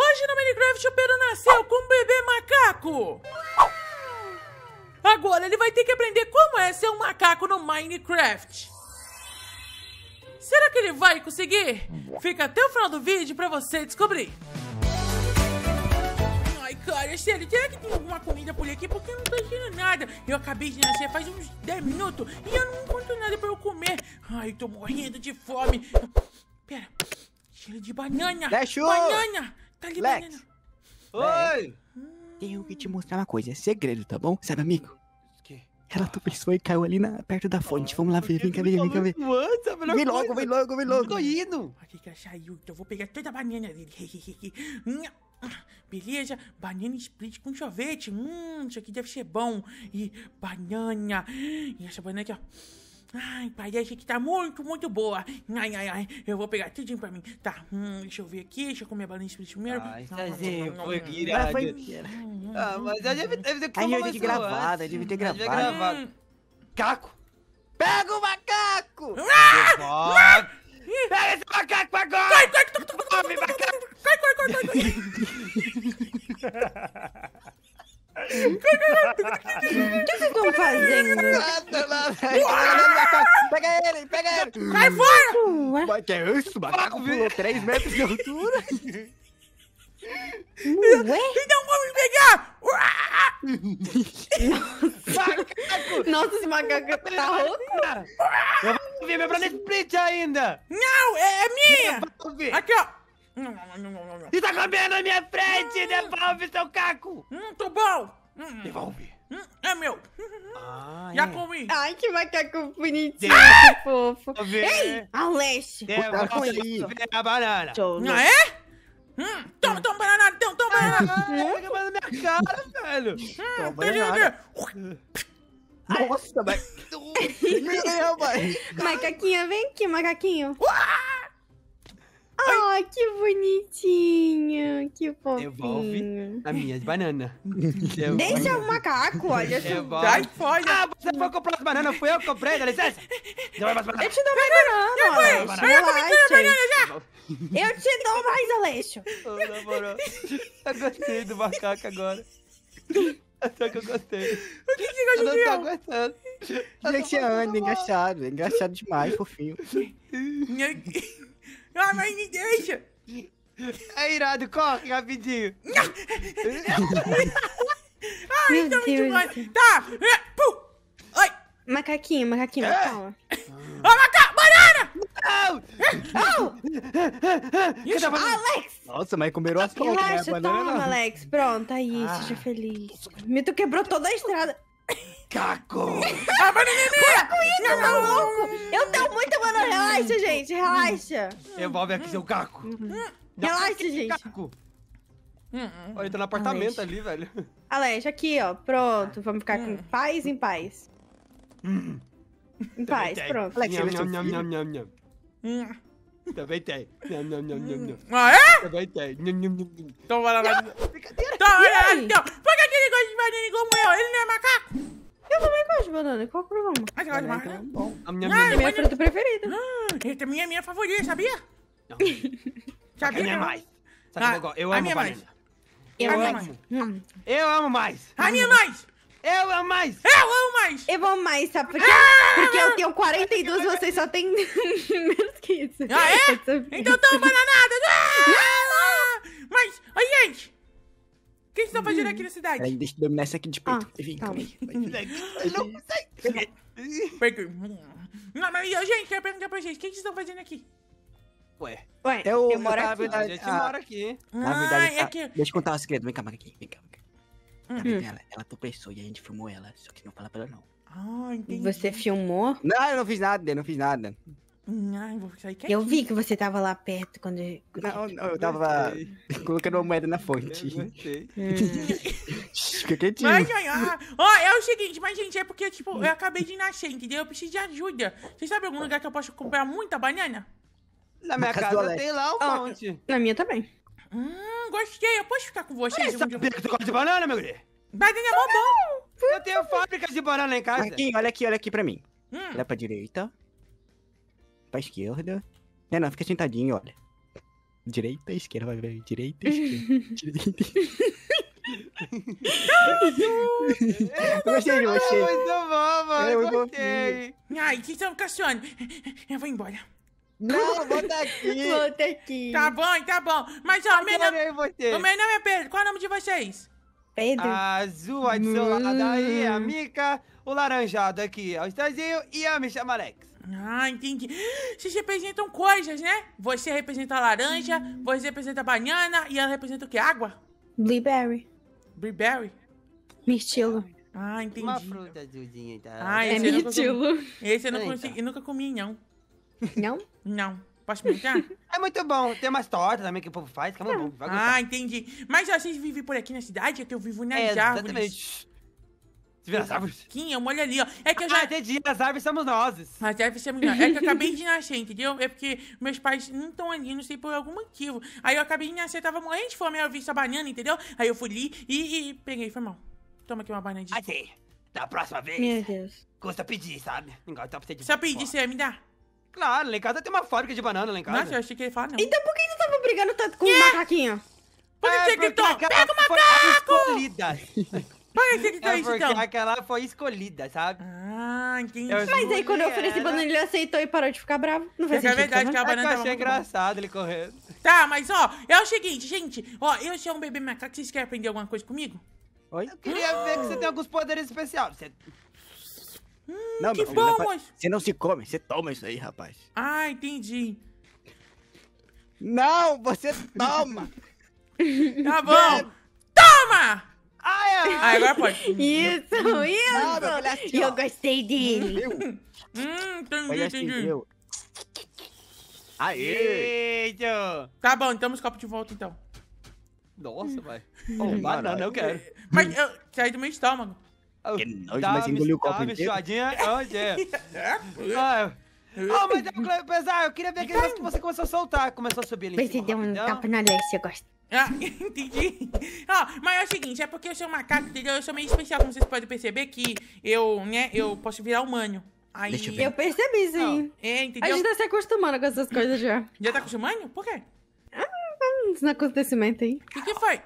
Hoje no Minecraft o Pedro nasceu com um bebê macaco. Agora ele vai ter que aprender como é ser um macaco no Minecraft. Será que ele vai conseguir? Fica até o final do vídeo pra você descobrir. Ai, cara, sério, será que tem alguma comida por aqui? Porque eu não tô achando nada. Eu acabei de nascer faz uns 10 minutos e eu não encontro nada pra eu comer. Ai, tô morrendo de fome. Pera, cheiro de banana. Deixou. Banana. Tá ali, Lex. Oi! Hum. Tenho que te mostrar uma coisa, é segredo, tá bom? Sabe, amigo? Que? Ela ah. tropeçou e caiu ali na, perto da fonte. Vamos lá ver, vem cá, vem, vem cá, vem. É vem logo, vem logo, vem logo. Tô indo. Aqui que ela saiu, então eu vou pegar toda a banana dele. Ah, beleza? Banana split com chovete, Hum, isso aqui deve ser bom. E banana. E essa banana aqui, ó. Ai, parece que tá muito, muito boa. Ai, ai, ai, eu vou pegar tudinho pra mim. Tá, hum, deixa eu ver aqui, deixa eu comer a balinha primeiro. Ai, ah, vai é foi virado. Foi... Hum, hum, ah, hum, mas eu deve, deve ter que Ai, eu devia ter gravado, eu devia ter gravado. Devia gravado. Hum. Caco! Pega o macaco! Ah! Pega esse macaco agora! cai, cai, cai, cai, cai, cai, cai, cai, O que vocês estão fazendo? cai, cai, Pega ele, pega ele! Vai fora! Mas que é isso? O macaco pulou 3 metros de altura. Ué? Então vamos pegar! macaco! Nossa, esse macaco tá louco! Eu vou ver meu Brother Split ainda! Não, é, é minha! Aqui, ó! Você tá comendo na minha frente, devolve seu caco! Muito hum, bom! Hum. Devolve! Hum, é meu. Ah, Já é. comi. Ai, que macaco bonitinho, ah! que fofo. Tá Ei, Alex. Deva, olha aí. a banana. Não é? Hum, toma, toma banana, toma, toma banana. Pega banana na minha cara, velho. Hum, banana. Nossa, mas... Meu, mas... Macaquinho, vem aqui, macaquinho. Uau! que bonitinho. Que fofinho. Devolve a minha banana. Devolve. Deixa é o macaco, olha. É Ai, fora. Ah, você foi comprar as bananas, fui eu que comprei, dá licença. Eu te dou mais banana, Eu olha. Eu comi toda a banana já. Eu te dou mais, Aleixo. Oh, Eu gostei do macaco agora. Até que eu gostei. O que que eu não tô aguentando. Gente, é engraçado. engraçado demais, fofinho. Ah, mas me deixa! É irado, corre rapidinho! Ai, ah, é Meu então Deus. muito bom! Tá! É, Puh. Oi! Macaquinho, macaquinho, é. calma. Ô, oh, macaco! Banana! Não! Tá isso, Alex! Nossa, mas comeram as pontas, Relaxa, né? toma, Alex. Pronto, tá aí, ah. seja feliz. Mito quebrou toda a estrada. Caco! Ah, caco, mas Tá louco? Eu tenho muito mano. Relaxa, gente. Relaxa. Envolve aqui seu caco. Uhum. Uhum. Relaxa, gente. Caco. Olha, ele tá no apartamento ali, velho. Alex, aqui, ó. Pronto. Vamos ficar com uhum. paz em paz. Em paz, Também pronto. Alex, Nham, Também tem. Ah, é? Também tem. Toma então lá. Brincadeira. Toma então lá gosta de banana como eu, ele não é macaco. Eu também gosto de banana, qual o problema? Ah, eu gosto de banana? Então, a minha, ah, é minha fruta preferida. Ah, ele é minha favorita, sabia? Não. sabia? A minha mais. Sabe, é ah, eu amo a minha banana. Mais. Eu, eu amo. Mais. Hum. Eu amo mais. A minha mais. Eu amo mais! Eu amo mais! Eu amo mais, sabe por quê? Ah, Porque eu tenho 42 e vocês só têm menos que isso. Ah, é? Então toma bananada! Ah, ah, mas, oi, gente! que a gente tá fazendo aqui na hum. cidade? Peraí, deixa eu dominar essa aqui de peito. Ah, Vem, tá calma aí. Hum. Não consegue. Não, mas, gente, quero perguntar pra gente, o que vocês estão fazendo aqui? Ué. Ué, eu, eu moro aqui. Verdade, a gente a... mora aqui. Na verdade, ah, é a... Tá, que... deixa eu contar um segredo. Vem cá, aqui. Vem cá, aqui. Hum. Tá ela, ela tropeçou e a gente filmou ela, só que não fala pra ela não. Ah, entendi. Você filmou? Não, eu não fiz nada, eu não fiz nada. Ai, vou sair Eu vi que você tava lá perto quando. Não, não eu tava colocando uma moeda na fonte. Fica é. quietinho. Mas, ah, é o seguinte, mas, gente, é porque, tipo, eu acabei de nascer, entendeu? Eu preciso de ajuda. Você sabe algum lugar que eu posso comprar muita banana? Na minha na casa, casa tem lá um ah, fonte. Na minha também. Hum, gostei. Eu posso ficar com vocês? Olha, sabia que de banana, meu guri? Banana é bom. Eu tenho fábricas de banana em casa. olha aqui, olha aqui pra mim. Hum. Olha pra direita pra esquerda. Não, é, não, fica sentadinho, olha. Direita, esquerda, vai ver. Direita, esquerda. direita. eu gostei eu você. É muito bom, mano. É gostei. Ai, que estão caçando? Eu vou embora. Não, volta aqui. volta aqui. Tá bom, tá bom. Mas, ó, meu nome... Você. o meu nome é Pedro. Qual é o nome de vocês? Pedro. Azul, adicionada aí, hum. a Mica, o laranjado aqui é o Estazinho e a Micha Malex. Ah, entendi. Vocês representam coisas, né? Você representa a laranja, hum. você representa a banana e ela representa o que? Água? Blueberry. Blueberry? Mirtilo. Ah, entendi. Uma fruta azulzinha, tá? Ah, é esse é mirtilo. esse eu não consegui, então. nunca comi, não. Não? Não. Posso experimentar? é muito bom. Tem umas tortas também que o povo faz, que é muito bom. ah, entendi. Mas ó, vocês vivem por aqui na cidade? É eu vivo nas né? é, árvores. Exatamente. Você ver as árvores. Quinha, molho ali, ó. É que eu já. Ah, entendi, as árvores somos nós. As árvores somos nós. É que eu acabei de nascer, entendeu? É porque meus pais não estão ali, não sei por algum motivo. Aí eu acabei de nascer, tava morrendo de fome, eu vi essa banana, entendeu? Aí eu fui ali e, e peguei, foi mal. Toma aqui uma banana de. Assim, da próxima vez. Meu Deus. Custa pedir, sabe? Igual tá pra de Só pedir, você me dá? Claro, lá em casa tem uma fábrica de banana lá em casa. Nossa, eu achei que ele fala, não. Então por que você tava tá brigando tanto com o um macaquinho? Por que é, você gritou? Pega o macaco! Para que que é, é isso, porque então? aquela foi escolhida, sabe? Ah, entendi. Mas aí quando eu ofereci banana, ele aceitou e parou de ficar bravo. Não fez é sentido. É verdade né? que a banana é que eu achei engraçado bom. ele correndo. Tá, mas ó, é o seguinte, gente. Ó, eu sou um bebê macaco. Vocês querem aprender alguma coisa comigo? Oi? Eu queria ah. ver que você tem alguns poderes especiais. Você... Hum, não, que bom, Você não se come, você toma isso aí, rapaz. Ah, entendi. Não, você toma. tá bom. toma! Ah, é. ah, agora pode. Isso, ah, isso! Não, olha eu ó. gostei dele. Hum, entendi, olha assim, entendi. Aê! Tá bom, então os copos de volta, então. Nossa, vai. Oh, banana, eu quero. Mas eu saí do meu estômago. Que nojo, tá mas engoliu o copo tá inteiro. Tá, bichadinha. Onde é? Ah, Oh, mas é o Cleo pesar, eu queria ver aquele negócio que você começou a soltar. Começou a subir ali. Você deu um tapa na leste, eu gosto. Ah, entendi. Ó, oh, mas é o seguinte, é porque eu sou um macaco, entendeu? Eu sou meio especial, como vocês podem perceber, que eu, né, eu posso virar humano. Aí... Deixa eu, ver. eu percebi, sim. Oh, é, entendeu? A gente tá se acostumando com essas coisas já. Já tá acostumando? Por quê? Ah, uns acontecimentos aí. O que, que foi?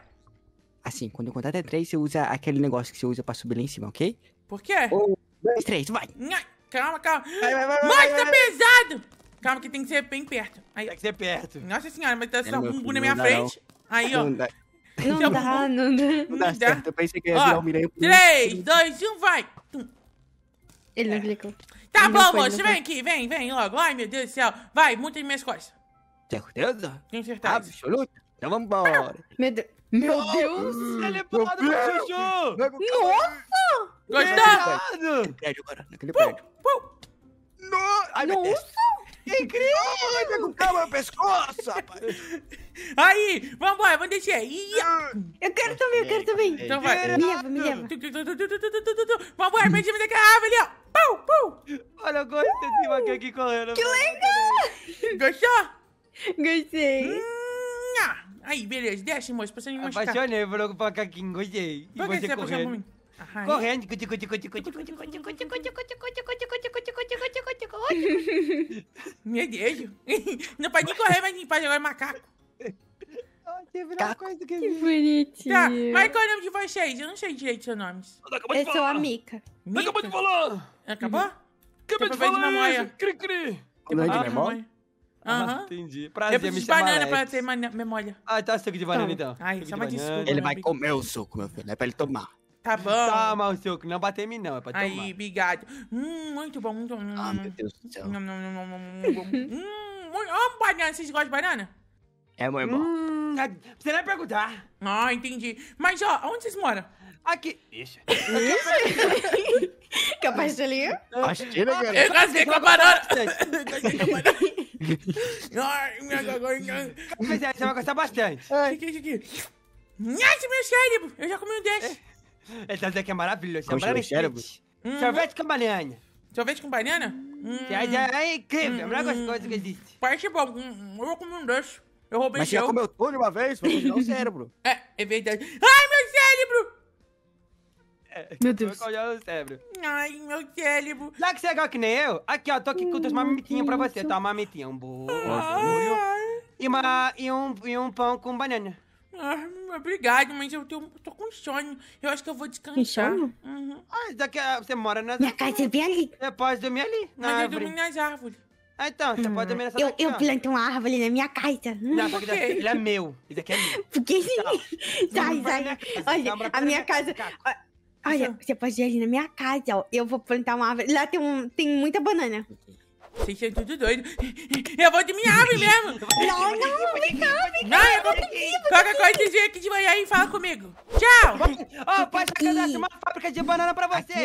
Assim, quando eu contar até três, você usa aquele negócio que você usa pra subir lá em cima, ok? Por quê? Um, dois, três, vai! Nha. Calma, calma. Vai, vai, vai, mas tá pesado! Calma, que tem que ser bem perto. Aí... Tem que ser perto. Nossa senhora, mas tá é, só um bumbu na minha não frente. Não. Aí, ó. Não dá, não então, dá. Não, não dá. Não dá certo. Eu pensei que ia ó, virar um mirei. 3, 2, 1, vai! Ele não é. clicou. Tá ele bom, moço, vem aqui, vem, vem logo. Ai, meu Deus do céu. Vai, monta em minhas costas. Certeza? Tenho certeza. Absoluta. Então vamos embora. Meu Deus. Meu Deus! Ele é pulado no Nossa! Gostou? Naquele prédio naquele prédio. Nossa! Que incrível! Ai, pegou o meu pescoço, rapaz! Aí, vambora, vamos deixar. Ia. Ah. Eu quero também, eu quero também. Então vai. Me leva, me leva. Vambora, mete gente me daquela árvore ali, ó. Pum, pum. Olha, eu gosto desse hum, macaquinho correndo. Que legal! Gostou? Gostei. Hum, ah. aí, beleza. Deixa, moço, pra você me ah, mostrar. Apaixonei por um macaquinho, gostei. E Por que você, é apaixonou por correndo. Meu Deus. Não pode nem correr, mas pode agora, macaco. Teve uma coisa que, que bonitinho. Tá, mas qual é o nome de vocês? Eu não sei direito seus nomes. Acabou Eu sou a Mica. Mica? Acabou de falar. Acabou? Acabei de falar Cri, cri. Não é de memória? Aham. Uhum. Entendi. Prazer, eu preciso de banana Alex. pra ter memória. Ah, tá, suco de banana, então. Ai, chama de, de suco. Ele vai comer o suco, meu filho. É pra ele tomar. Tá, tá bom. Toma o suco, não bater em mim não, é pra Aí, tomar. obrigado. Hum, muito bom, muito bom. Ah, meu Deus do céu. Hum, muito... Hum, hum, hum, oh, banana, vocês gostam de banana? É muito é bom. Hum, você vai perguntar. Ah, entendi. Mas, ó, onde vocês moram? Aqui. Ixi. Ixi. Capaz é ah, de ali? Pastilha, galera. Eu casei com a banana. Ai, minha garganta. Você vai gostar bastante. Ai. Aqui, aqui, aqui. Nossa, meu cérebro. Eu já comi um desse. É. Essa tá daqui é maravilhosa. Com é sorvete hum. Sorvete com banana. Sorvete com banana? Hum. É, é incrível, é a melhor coisa que existe. Parte bom, eu vou comer um doce. Eu roubei Mas você já comeu tudo de uma vez? Vou me o cérebro. É, é verdade. Ai, meu cérebro! É, meu Deus. Vou o cérebro. Ai, meu cérebro. Já que você é igual que nem eu, aqui, ó, tô aqui com duas marmitinhas pra você, tá? Uma marmitinha, um bolo, um e, uma, e, um, e um pão com banana. Ai, obrigado, mas eu, tenho, eu tô com sono. Eu acho que eu vou descansar. Com sono? Uhum. Ah, daqui a, é, você mora na... Minha casa é bem ali. Você pode dormir ali, na mas árvore. eu dormi nas árvores. Ah, então, você hum. pode dormir nessa eu, daqui, Eu ó. planto uma árvore na minha casa. Não, porque é okay. ele é meu. Tá. Isso aqui é meu. Porque sim. Sai, sai. Olha, a minha casa... Olha, uhum. você pode ir ali na minha casa, ó. Eu vou plantar uma árvore. Lá tem, um, tem muita banana. Okay. Vocês são tudo doido. Eu vou de minha ave mesmo. Não, não, vem cá, vem cá. Não, eu vou comigo. Qualquer coisa, vocês vêm aqui de manhã e fala comigo. Tchau. Ó, oh, pai, uma fábrica de banana pra você.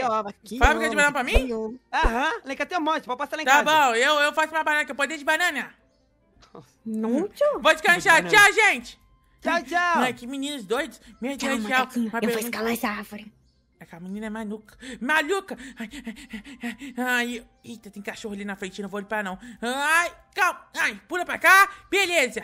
fábrica de banana pra mim? Aham, lá em tem um monte, pode passar lá em tá casa. Tá bom, eu, eu faço uma banana, que eu é poder de banana. Não, tchau. Vou descansar. Tchau, gente. Tchau, tchau. Ai que meninos doidos. Meu Deus, tchau. tchau. Eu vou escalar essa árvore. Aquela é menina é maluca. Maluca! Ai, ai, ai, eita, tem cachorro ali na frente, não vou limpar não. Ai, calma. Ai, pula pra cá. Beleza.